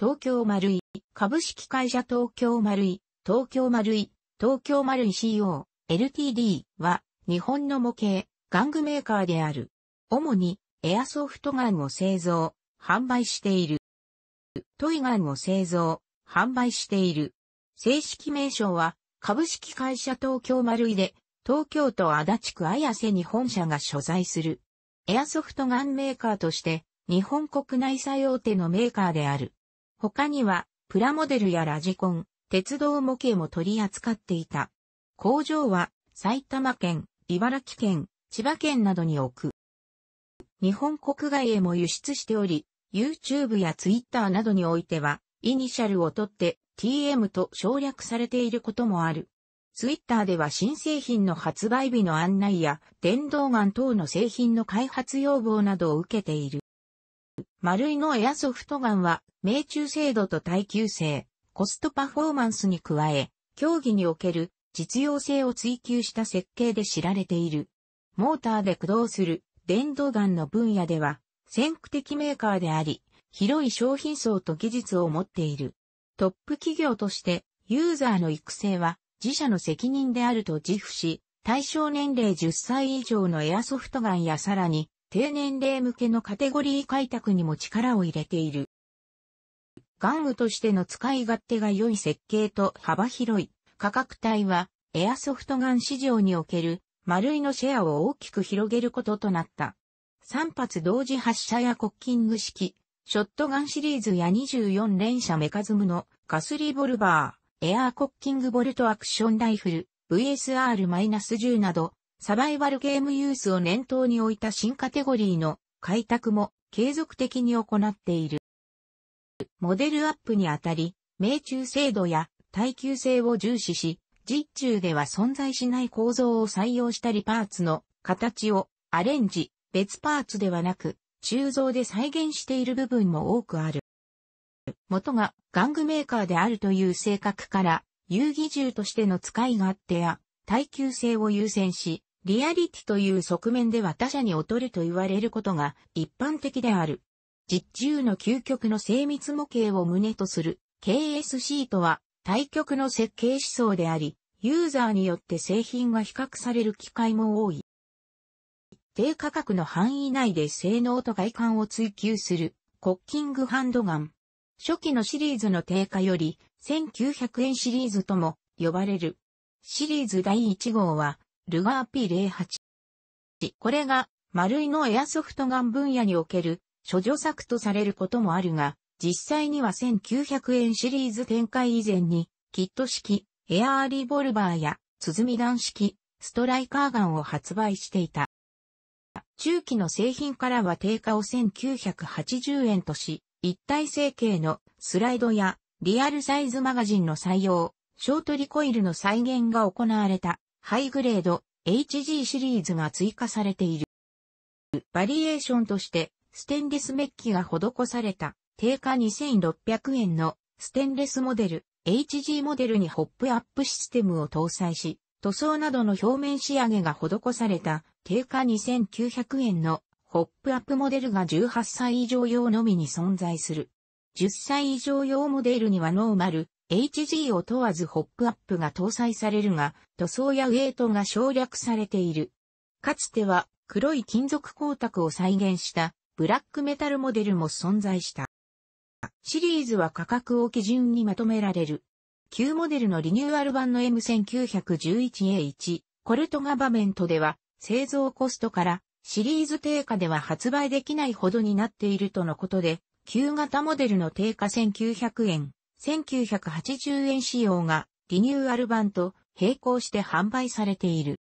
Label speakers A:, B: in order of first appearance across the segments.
A: 東京丸井、株式会社東京丸井、東京丸井、東京丸井 CO、LTD は、日本の模型、玩具メーカーである。主に、エアソフトガンを製造、販売している。トイガンを製造、販売している。正式名称は、株式会社東京丸井で、東京都足立区綾瀬に本社が所在する。エアソフトガンメーカーとして、日本国内最大手のメーカーである。他には、プラモデルやラジコン、鉄道模型も取り扱っていた。工場は、埼玉県、茨城県、千葉県などに置く。日本国外へも輸出しており、YouTube や Twitter などにおいては、イニシャルを取って TM と省略されていることもある。Twitter では新製品の発売日の案内や、電動ガン等の製品の開発要望などを受けている。丸いのエアソフトガンは、命中精度と耐久性、コストパフォーマンスに加え、競技における実用性を追求した設計で知られている。モーターで駆動する電動ガンの分野では、先駆的メーカーであり、広い商品層と技術を持っている。トップ企業として、ユーザーの育成は自社の責任であると自負し、対象年齢10歳以上のエアソフトガンやさらに低年齢向けのカテゴリー開拓にも力を入れている。玩具としての使い勝手が良い設計と幅広い価格帯はエアソフトガン市場における丸いのシェアを大きく広げることとなった。3発同時発射やコッキング式、ショットガンシリーズや24連射メカズムのガスリボルバー、エアーコッキングボルトアクションライフル、VSR-10 などサバイバルゲームユースを念頭に置いた新カテゴリーの開拓も継続的に行っている。モデルアップにあたり、命中精度や耐久性を重視し、実中では存在しない構造を採用したりパーツの形をアレンジ、別パーツではなく、鋳造で再現している部分も多くある。元が玩具メーカーであるという性格から、遊戯銃としての使い勝手や耐久性を優先し、リアリティという側面では他者に劣ると言われることが一般的である。実中の究極の精密模型を旨とする KSC とは対極の設計思想であり、ユーザーによって製品が比較される機会も多い。低価格の範囲内で性能と外観を追求するコッキングハンドガン。初期のシリーズの低下より1900円シリーズとも呼ばれる。シリーズ第1号はルガー P08。これが、丸いのエアソフトガン分野における、処女作とされることもあるが、実際には1900円シリーズ展開以前に、キット式、エアーリボルバーや、鼓弾式、ストライカーガンを発売していた。中期の製品からは定価を1980円とし、一体成形のスライドやリアルサイズマガジンの採用、ショートリコイルの再現が行われた。ハイグレード HG シリーズが追加されている。バリエーションとして、ステンレスメッキが施された、定価2600円のステンレスモデル HG モデルにホップアップシステムを搭載し、塗装などの表面仕上げが施された定価2900円のホップアップモデルが18歳以上用のみに存在する。10歳以上用モデルにはノーマル、HG を問わずホップアップが搭載されるが、塗装やウェイトが省略されている。かつては黒い金属光沢を再現したブラックメタルモデルも存在した。シリーズは価格を基準にまとめられる。旧モデルのリニューアル版の M1911A1 コルトガバメントでは製造コストからシリーズ低下では発売できないほどになっているとのことで、旧型モデルの低下1900円1980円仕様がリニューアル版と並行して販売されている。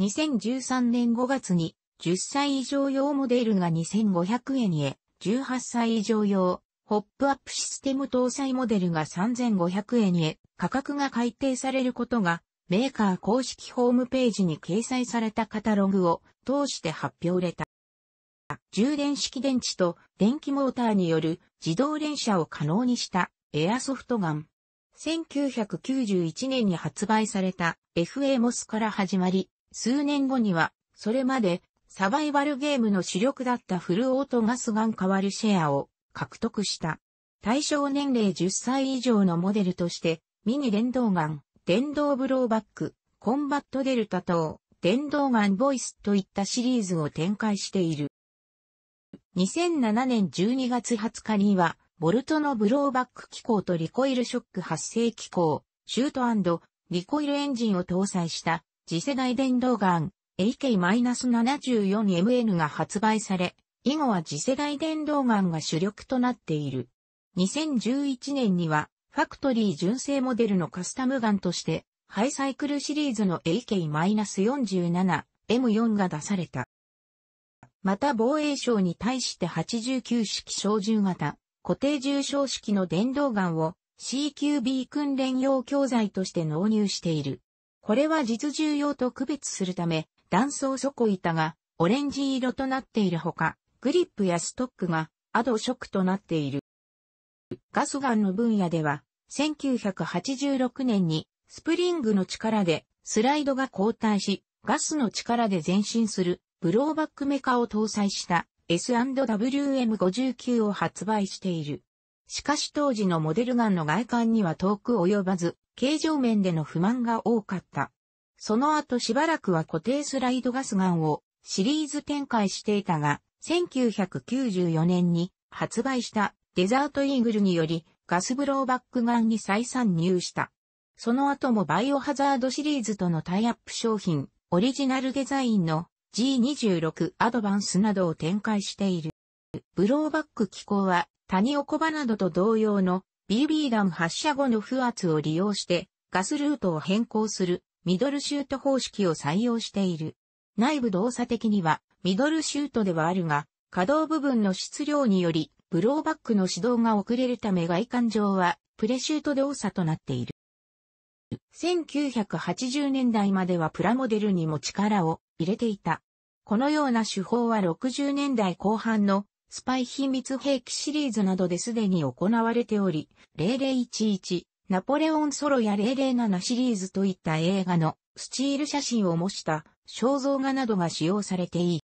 A: 2013年5月に10歳以上用モデルが2500円へ、18歳以上用、ホップアップシステム搭載モデルが3500円へ、価格が改定されることが、メーカー公式ホームページに掲載されたカタログを通して発表れた。充電式電池と電気モーターによる自動連射を可能にしたエアソフトガン。1991年に発売された FA モスから始まり、数年後には、それまでサバイバルゲームの主力だったフルオートガスガン変わるシェアを獲得した。対象年齢10歳以上のモデルとして、ミニ電動ガン、電動ブローバック、コンバットデルタ等、電動ガンボイスといったシリーズを展開している。2007年12月20日には、ボルトのブローバック機構とリコイルショック発生機構、シュートリコイルエンジンを搭載した次世代電動ガン AK-74MN が発売され、以後は次世代電動ガンが主力となっている。2011年には、ファクトリー純正モデルのカスタムガンとして、ハイサイクルシリーズの AK-47M4 が出された。また防衛省に対して89式小銃型、固定重症式の電動ガンを CQB 訓練用教材として納入している。これは実銃用と区別するため、断層底板がオレンジ色となっているほか、グリップやストックがアド色となっている。ガスガンの分野では、1986年にスプリングの力でスライドが後退し、ガスの力で前進するブローバックメカを搭載した S&WM59 を発売している。しかし当時のモデルガンの外観には遠く及ばず、形状面での不満が多かった。その後しばらくは固定スライドガスガンをシリーズ展開していたが、1994年に発売したデザートイーグルによりガスブローバックガンに再参入した。その後もバイオハザードシリーズとのタイアップ商品、オリジナルデザインの G26 アドバンスなどを展開している。ブローバック機構は、谷岡場などと同様の BB 弾発射後の不圧を利用して、ガスルートを変更するミドルシュート方式を採用している。内部動作的にはミドルシュートではあるが、可動部分の質量により、ブローバックの指導が遅れるため外観上はプレシュート動作となっている。1980年代まではプラモデルにも力を入れていた。このような手法は60年代後半のスパイ秘密兵器シリーズなどですでに行われており、0011、ナポレオンソロや007シリーズといった映画のスチール写真を模した肖像画などが使用されていい。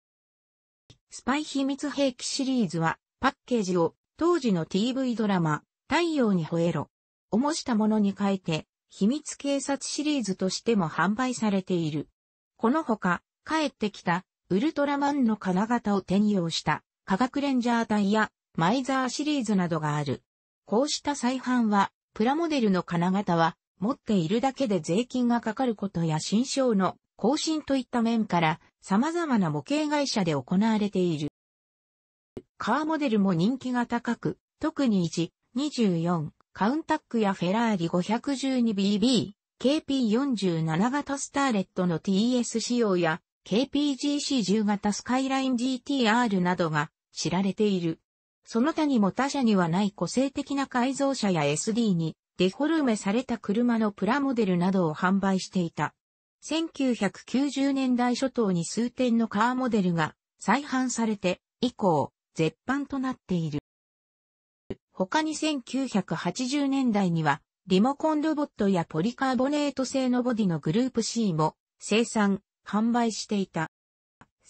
A: スパイ秘密兵器シリーズはパッケージを当時の TV ドラマ、太陽に吠えろを模したものに変えて秘密警察シリーズとしても販売されている。このほか、帰ってきた、ウルトラマンの金型を手に用した、科学レンジャー隊や、マイザーシリーズなどがある。こうした再販は、プラモデルの金型は、持っているだけで税金がかかることや新商の更新といった面から、様々な模型会社で行われている。カーモデルも人気が高く、特に1、24、カウンタックやフェラーリ 512BB、KP47 型スターレットの TS 仕様や KPGC10 型スカイライン GTR などが知られている。その他にも他社にはない個性的な改造車や SD にデフォルメされた車のプラモデルなどを販売していた。1990年代初頭に数点のカーモデルが再販されて以降、絶版となっている。他に1980年代には、リモコンロボットやポリカーボネート製のボディのグループ C も生産、販売していた。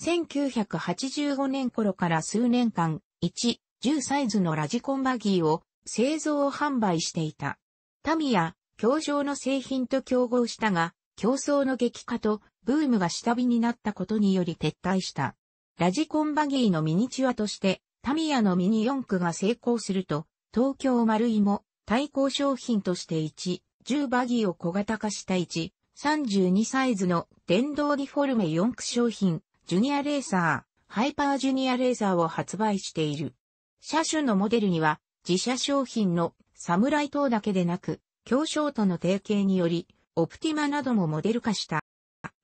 A: 1985年頃から数年間、1、10サイズのラジコンバギーを製造販売していた。タミヤ、競場の製品と競合したが、競争の激化とブームが下火になったことにより撤退した。ラジコンバギーのミニチュアとして、タミヤのミニ四駆が成功すると、東京丸井も対抗商品として1、10バギーを小型化した1、32サイズの電動リフォルメ4駆商品、ジュニアレーサー、ハイパージュニアレーサーを発売している。車種のモデルには、自社商品のサムライ等だけでなく、競争との提携により、オプティマなどもモデル化した。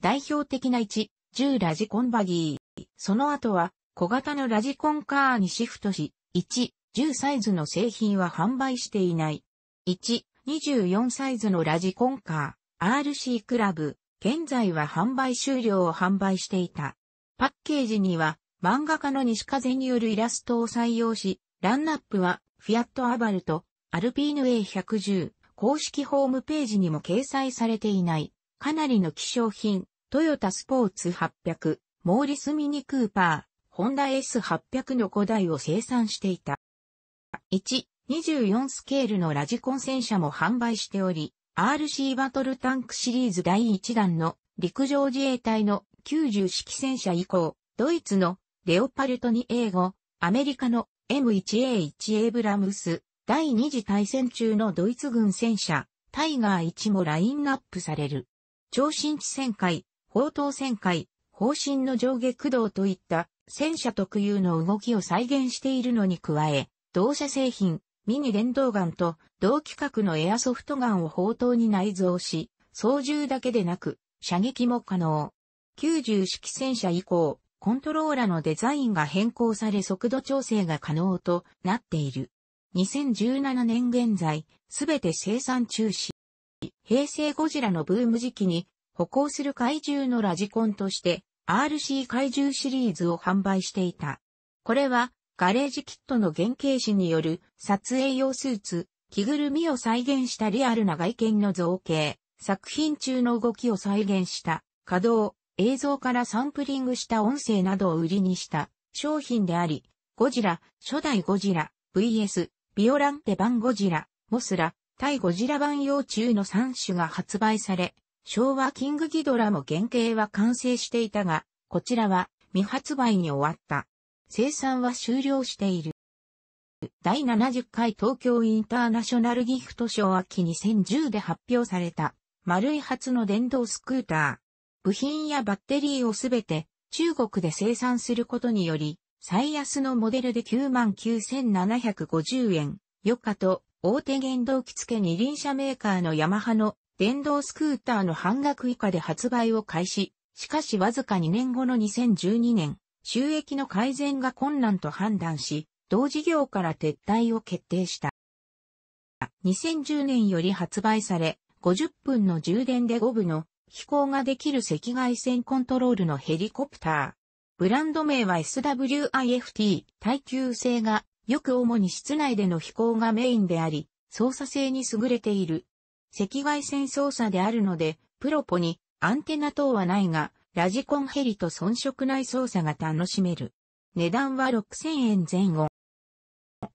A: 代表的な1、10ラジコンバギー。その後は、小型のラジコンカーにシフトし、1、10サイズの製品は販売していない。1、24サイズのラジコンカー、RC クラブ、現在は販売終了を販売していた。パッケージには、漫画家の西風によるイラストを採用し、ランナップは、フィアットアバルト、アルピーヌ A110、公式ホームページにも掲載されていない、かなりの希少品、トヨタスポーツ800、モーリスミニクーパー、ホンダ S800 の古代を生産していた。1、24スケールのラジコン戦車も販売しており、RC バトルタンクシリーズ第1弾の陸上自衛隊の90式戦車以降、ドイツのレオパルト 2A5、アメリカの M1A1 a ブラムス、第二次大戦中のドイツ軍戦車、タイガー1もラインナップされる。超新地戦回、砲塔戦回、砲身の上下駆動といった戦車特有の動きを再現しているのに加え、同社製品、ミニ電動ガンと同規格のエアソフトガンを砲塔に内蔵し、操縦だけでなく、射撃も可能。90式戦車以降、コントローラのデザインが変更され速度調整が可能となっている。2017年現在、すべて生産中止。平成ゴジラのブーム時期に、歩行する怪獣のラジコンとして、RC 怪獣シリーズを販売していた。これは、ガレージキットの原型師による撮影用スーツ、着ぐるみを再現したリアルな外見の造形、作品中の動きを再現した稼働、映像からサンプリングした音声などを売りにした商品であり、ゴジラ、初代ゴジラ、VS、ビオランテ版ゴジラ、モスラ、対ゴジラ版用中の3種が発売され、昭和キングギドラも原型は完成していたが、こちらは未発売に終わった。生産は終了している。第70回東京インターナショナルギフト賞秋2010で発表された、丸い初の電動スクーター。部品やバッテリーをすべて中国で生産することにより、最安のモデルで99,750円、余価と大手原動機付け二輪車メーカーのヤマハの電動スクーターの半額以下で発売を開始。しかしわずか2年後の2012年、収益の改善が困難と判断し、同事業から撤退を決定した。2010年より発売され、50分の充電で5部の飛行ができる赤外線コントロールのヘリコプター。ブランド名は SWIFT、耐久性が、よく主に室内での飛行がメインであり、操作性に優れている。赤外線操作であるので、プロポにアンテナ等はないが、ラジコンヘリと遜色ない操作が楽しめる。値段は6000円前後。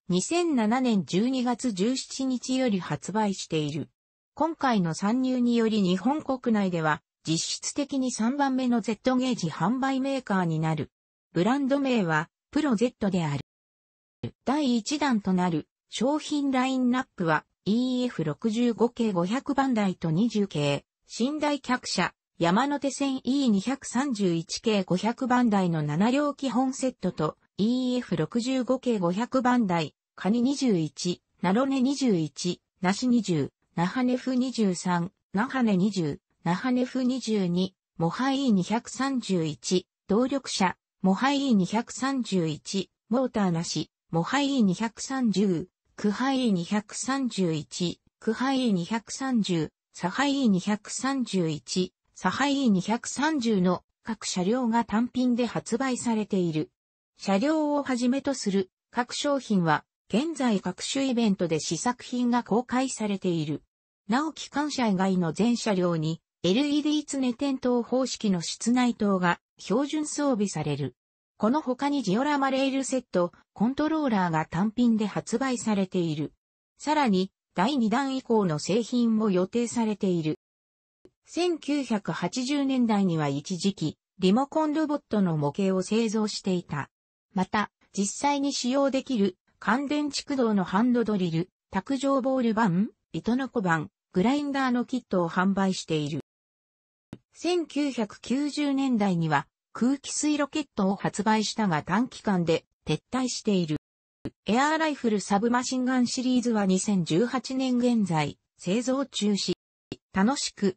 A: 2007年12月17日より発売している。今回の参入により日本国内では実質的に3番目の Z ゲージ販売メーカーになる。ブランド名はプロ Z である。第1弾となる商品ラインナップは EF65 系500番台と20系、寝台客車、山手線 E231 系500番台の7両基本セットと EF65 系500番台、カニ21、ナロネ21、ナシ20、ナハネフ23、ナハネ20、ナハネフ22、モハイ E231、動力車、モハイ E231、モーターなし、モハイ E230、クハイ E231、クハイ E230、サハイ E231、サハイ2 3 0の各車両が単品で発売されている。車両をはじめとする各商品は現在各種イベントで試作品が公開されている。なお機関車以外の全車両に LED 常点灯方式の室内灯が標準装備される。この他にジオラマレールセット、コントローラーが単品で発売されている。さらに、第2弾以降の製品も予定されている。1980年代には一時期、リモコンロボットの模型を製造していた。また、実際に使用できる、乾電池駆動のハンドドリル、卓上ボール板、糸の小板、グラインダーのキットを販売している。1990年代には空気水ロケットを発売したが短期間で撤退している。エアーライフルサブマシンガンシリーズは2018年現在製造中止。楽しく